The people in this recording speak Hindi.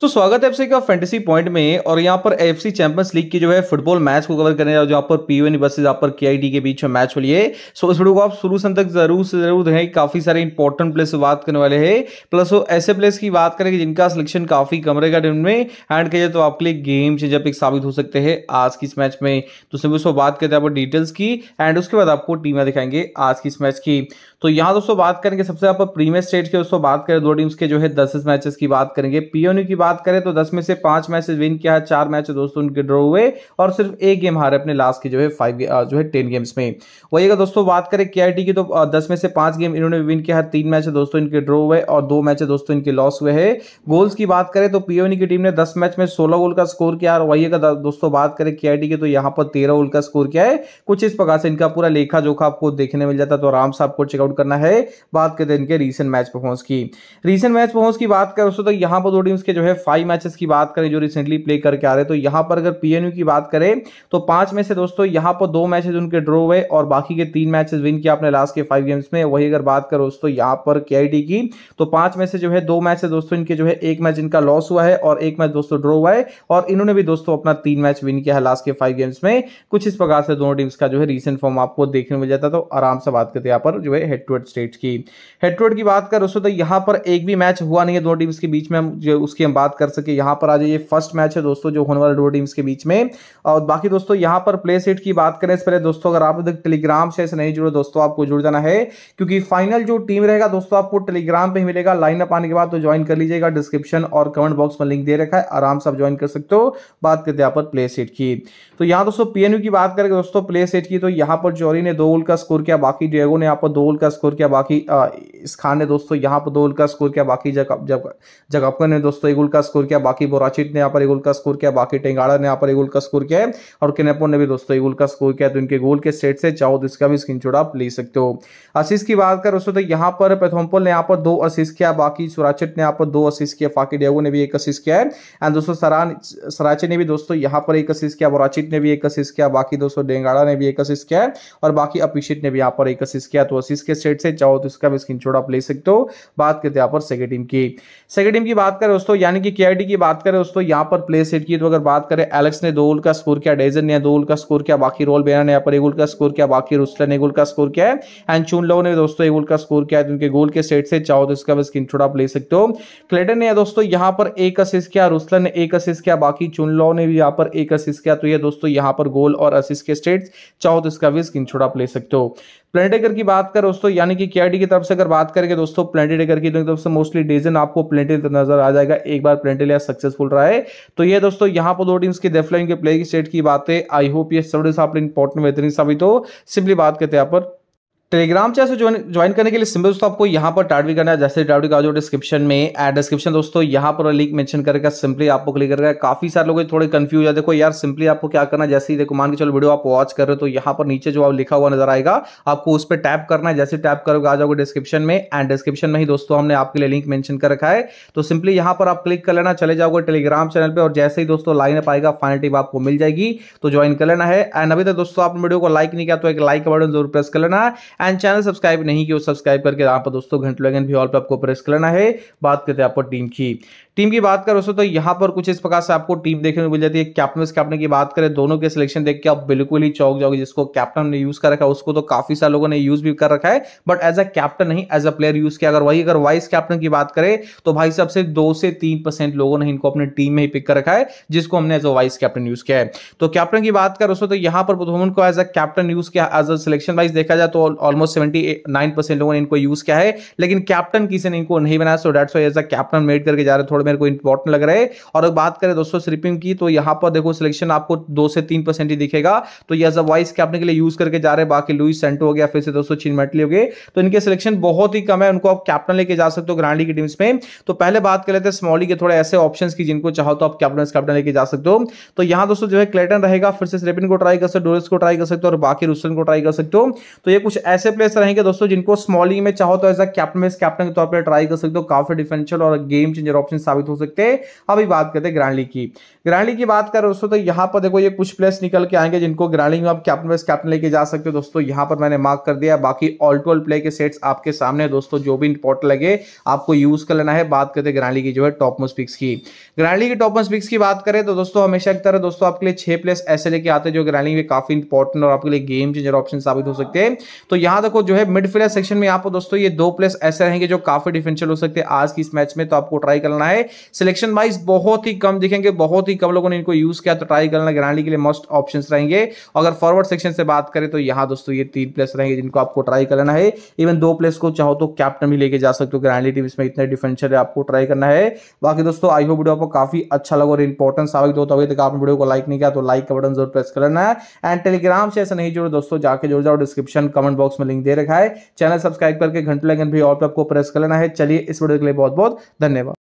तो स्वागत है आपसे फैंटेसी पॉइंट में और यहाँ पर एफ सी चैंपियंस लीग की जो है फुटबॉल मैच को कवर करने जो पर पी यून वर्सेज यहाँ पर के के बीच में मैच हो लिए सो इस वीडियो को आप शुरू से तक जरूर से जरूर है काफी सारे इंपॉर्टेंट प्लेस बात करने वाले हैं प्लस वो ऐसे प्लेस की बात करेंगे जिनका सिलेक्शन काफी कम रहेगा टीम में एंड कहिए तो आपके लिए गेम चेंजअप एक साबित हो सकते हैं आज की इस मैच में तो सिर्फ उसको बात करते हैं डिटेल्स की एंड उसके बाद आपको टीमें दिखाएंगे आज की इस मैच की तो यहाँ दोस्तों बात करेंगे सबसे आप प्रीमियर स्टेट के दोस्तों बात करें दो टीम्स के जो है दस मैचेस की बात करेंगे पीओनयू की बात बात करें तो दस में से पांच मैचेस विन किया है चार मैच दोस्तों उनके ड्रॉ हुए और सिर्फ एक गेम हारे अपने लास्ट के जो है फाइव जो है टेन गेम्स में वही अगर दोस्तों बात करें के की तो दस में से पांच गेम इन्होंने विन किया है तीन मैच दोस्तों इनके ड्रॉ हुए और दो मैच दोस्तों इनके लॉस हुए है गोल्स की बात करें तो पीओनी e की टीम ने दस मैच में सोलह गोल का स्कोर किया और वही अगर दोस्तों बात करें के आई की तो यहाँ पर तेरह गोल का स्कोर किया है कुछ इस प्रकार से इनका पूरा लेखा जोखा आपको देखने मिल जाता है तो आराम से आपको चेकआउट करना है बात करते हैं इनके रीसेंट मैच परफॉर्मेंस की रीसेंट मैच परफॉर्मेंस की बात करें दोस्तों तो यहाँ पर दो टीम्स के जो है फाइव मैचेस की बात करें जो रिसेंटली प्ले करके आ रहे तो यहां पर अगर पीएनयू की बात करें तो पांच में से दोस्तों यहां पर दो मैचेस उनके ड्रॉ हुए और बाकी के तीन मैचेस विन किया अपने लास्ट के फाइव गेम्स में वही अगर बात करो दोस्तों यहां पर के की तो पांच में से जो है दो मैच है दोस्तों इनके जो है एक मैच इनका लॉस हुआ है और एक मैच दोस्तों ड्रॉ हुआ है और इन्होंने भी दोस्तों अपना तीन मैच विन किया है लास्ट के फाइव गेम्स में कुछ इस प्रकार से दोनों टीम्स का जो है रिसेंट फॉर्म आपको देखने मिल जाता तो आराम से बात करते यहाँ पर जो है हेड टू हेड स्टेट की हेड टू हेड की बात करें दोस्तों तो यहाँ पर एक भी मैच हुआ नहीं है दोनों टीम्स के बीच में हम जो उसकी हम बात बात कर सके यहाँ पर आज ये फर्स्ट मैच है दोस्तों जो होने वाले दो टीम्स के बीच में और बाकी दोस्तों यहाँ पर प्ले सेट की बात करें इस पहले दोस्तों अगर आप टेलीग्राम से ऐसे नहीं जुड़े दोस्तों आपको जुड़ जाना है क्योंकि फाइनल जो टीम रहेगा दोस्तों आपको टेलीग्राम पर मिलेगा लाइन अप आने के बाद तो ज्वाइन कर लीजिएगा डिस्क्रिप्शन और कमेंट बॉक्स में लिंक दे रखा है आराम से आप ज्वाइन कर सकते हो बात करते हैं यहाँ पर प्ले सेट की तो यहाँ दोस्तों पीएनयू की बात करें दोस्तों प्ले सेट की तो यहाँ पर जौहरी ने दो गोल का स्कोर किया बाकी डेगो ने यहाँ पर दो गोल का स्कोर किया बाकी इस खान ने दोस्तों यहाँ पर दो गोल का स्कोर किया बाकी जगह जगह ने दोस्तों एक गोल का का स्कोर किया बाकी बोराचिट ने यहाँ पर एक गोल का स्कोर किया बाकी टेंगाड़ा ने यहाँ पर एक गोल का स्कोर किया है और केनेपोन ने भी दोस्तों एक गोल का स्कोर किया तो इनके गोल के सेट से चाहो तो इसका भी स्क्रीन आप ले सकते हो असिस की बात कर दोस्तों तो यहाँ पर पैथोम्पोल ने यहाँ पर दो असिस किया बाकी सुराचिट ने यहाँ पर दो असिस किया फाकी डेगो ने भी एक असिस किया है एंड दोस्तों सरान सराचे ने भी दोस्तों यहाँ पर एक असिस किया बोराचिट ने भी एक असिस किया बाकी दोस्तों डेंगाड़ा ने भी एक असिस किया और बाकी अपिशिट ने भी यहाँ पर एक असिस किया तो असिस के सेट से चाहो तो इसका भी स्क्रीन आप ले सकते हो बात करते हैं यहाँ पर सेकेंड टीम की सेकेंड टीम की बात करें दोस्तों यानी पाकिस्तान की केआईडी की बात करें दोस्तों यहाँ पर प्ले सेट की तो अगर बात करें एलेक्स ने दो गोल का स्कोर किया डेजन ने दो गोल का स्कोर किया बाकी रोल बेना ने यहाँ पर एक गोल का स्कोर किया बाकी रुस्टर ने गोल का स्कोर किया है एंड चून लो ने दोस्तों एक गोल का स्कोर किया है तो उनके गोल के सेट से चाहो तो इसका स्क्रीन स्क्रीन आप ले सकते हो क्लेटन ने दोस्तों यहाँ पर एक असिस्ट किया रुस्लन ने एक असिस्ट किया बाकी चुन लो ने भी यहाँ पर एक असिस्ट किया तो ये दोस्तों यहाँ पर गोल और असिस्ट के स्टेट चाहो तो इसका भी स्क्रीन आप ले सकते हो प्लेनेट एकर की बात करें दोस्तों यानी कि के की तरफ से अगर बात करेंगे दोस्तों प्लेनेट एकर की तरफ से मोस्टली डिजन आपको प्लेनेट नजर आ जाएगा एक बार प्लेनेट सक्सेसफुल रहा है तो ये दोस्तों यहाँ पर दो टीम्स के डेफलाइन के प्लेइंग स्टेट की बात है आई होप ये सब इंपॉर्टेंट बेहतरीन साबित हो सिंपली बात करते हैं यहाँ पर टेलीग्राम चैनल ज्वाइन ज्वाइन करने के लिए सिंपल दोस्तों आपको यहाँ पर भी करना है जैसे टारवी का जो डिस्क्रिप्शन में एड डिस्क्रिप्शन दोस्तों यहाँ पर लिंक मेंशन करके सिंपली आपको क्लिक करके काफी सारे लोग थोड़े कंफ्यूज है देखो यार सिंपली आपको क्या करना है जैसे ही देखो मान के चलो वीडियो आप वॉच कर रहे हो तो यहाँ पर नीचे जो आप लिखा हुआ नजर आएगा आपको उस पर टैप करना है जैसे टैप करोगे आ जाओगे डिस्क्रिप्शन में एंड डिस्क्रिप्शन में ही दोस्तों हमने आपके लिए लिंक मैंशन कर रखा है तो सिंपली यहाँ पर आप क्लिक कर लेना चले जाओगे टेलीग्राम चैनल पर और जैसे ही दोस्तों लाइन अप आएगा फाइनल टिप आपको मिल जाएगी तो ज्वाइन कर लेना है एंड अभी तक दोस्तों आपने वीडियो को लाइक नहीं किया तो एक लाइक का बटन जरूर प्रेस कर लेना है एंड चैनल सब्सक्राइब नहीं किया सब्सक्राइब करके यहाँ पर दोस्तों घंटे लगन भी ऑल पर आपको प्रेस करना है बात करते हैं आपको टीम की टीम की बात करो तो यहाँ पर कुछ इस प्रकार से आपको टीम देखने को मिल जाती है कैप्टन विस कैप्टन की बात करें दोनों के सिलेक्शन देख के आप बिल्कुल ही चौक जाओगे जिसको कैप्टन ने यूज कर रखा है उसको तो काफी सारे लोगों ने यूज भी कर रखा है बट एज अ कैप्टन नहीं एज अ प्लेयर यूज किया अगर वही अगर वाइस कैप्टन की बात करें तो भाई साहब से दो से तीन लोगों ने इनको अपने टीम में ही पिक कर रखा है जिसको हमने as a vice captain use किया है तो कैप्टन की बात करो तो यहाँ पर बुधमन को एज अ कैप्टन यूज किया एज अ सिलेक्शन वाइज देखा जाए तो ऑलमोस्ट सेवेंटी लोगों ने इनको यूज किया है लेकिन कैप्टन किसी ने इनको नहीं बनाया so that's as a captain made करके जा रहे थोड़े मेरे को इंपॉर्टेंट लग रहा है और अब बात करें दोस्तों स्लिपिंग की तो यहाँ पर देखो सिलेक्शन आपको दो से तीन परसेंट ही दिखेगा तो ये वाइस कैप्टन के लिए यूज करके जा रहे हैं बाकी लुइस सेंटो हो गया फिर से दोस्तों चिनमेटली हो गए तो इनके सिलेक्शन बहुत ही कम है उनको आप कैप्टन लेके जा सकते हो ग्रांडी की टीम्स में तो पहले बात कर लेते हैं स्मॉली के थोड़े ऐसे ऑप्शन की जिनको चाहो तो आप कैप्टन कैप्टन लेके जा सकते हो तो यहाँ दोस्तों जो है क्लेटन रहेगा फिर से स्लिपिन को ट्राई कर सकते हो डोरिस को ट्राई कर सकते हो और बाकी रूसन को ट्राई कर सकते हो तो ये कुछ ऐसे प्लेस रहेंगे दोस्तों जिनको स्मॉलिंग में चाहो तो एज अ कैप्टन में कैप्टन के तौर पर ट्राई कर सकते हो काफी डिफेंशियल और गेम चेंजर ऑप्शन साबित प्रभावित हो सकते हैं अभी बात करते हैं ग्रांडली की ग्रांडली की बात करें दोस्तों तो यहाँ पर देखो ये कुछ प्लेस निकल के आएंगे जिनको ग्रांडली में आप कैप्टन वाइस कैप्टन लेके जा सकते हो दोस्तों यहाँ पर मैंने मार्क कर दिया बाकी ऑल टू ऑल प्ले के सेट्स आपके सामने दोस्तों जो भी इंपॉर्टेंट लगे आपको यूज कर लेना है बात करते ग्रांडली की जो है टॉप मोस्ट पिक्स की ग्रांडली की टॉप मोस्ट पिक्स की बात करें तो दोस्तों हमेशा की तरह दोस्तों आपके लिए छह प्लेस ऐसे लेके आते हैं जो ग्रांडली में काफी इंपॉर्टेंट और आपके लिए गेम चेंजर ऑप्शन साबित हो सकते हैं तो यहाँ देखो जो है मिड फिलर सेक्शन में यहाँ पर दोस्तों ये दो प्लेस ऐसे रहेंगे जो काफी डिफेंशियल हो सकते हैं आज की इस मैच में तो आपको ट्राई करना है है सिलेक्शन वाइज बहुत ही कम दिखेंगे बहुत ही कम लोगों ने इनको यूज किया तो ट्राई करना ग्रांडी के लिए मस्ट ऑप्शन रहेंगे अगर फॉरवर्ड सेक्शन से बात करें तो यहाँ दोस्तों ये तीन प्लेस रहेंगे जिनको आपको ट्राई करना है इवन दो प्लेस को चाहो तो कैप्टन भी लेके जा सकते हो ग्रांडी टीम इसमें इतना डिफेंशियल है आपको ट्राई करना है बाकी दोस्तों आई हो वीडियो आपको काफी अच्छा लगा और इंपॉर्टेंट साबित हो तो अभी तक आपने वीडियो को लाइक नहीं किया तो लाइक का बटन जरूर प्रेस करना है एंड टेलीग्राम से ऐसा नहीं जुड़े दोस्तों जाके जुड़ जाओ डिस्क्रिप्शन कमेंट बॉक्स में लिंक दे रखा है चैनल सब्सक्राइब करके घंटे लगन भी और आपको प्रेस कर लेना है चलिए इस वीडियो के लिए बहुत बहुत धन्यवाद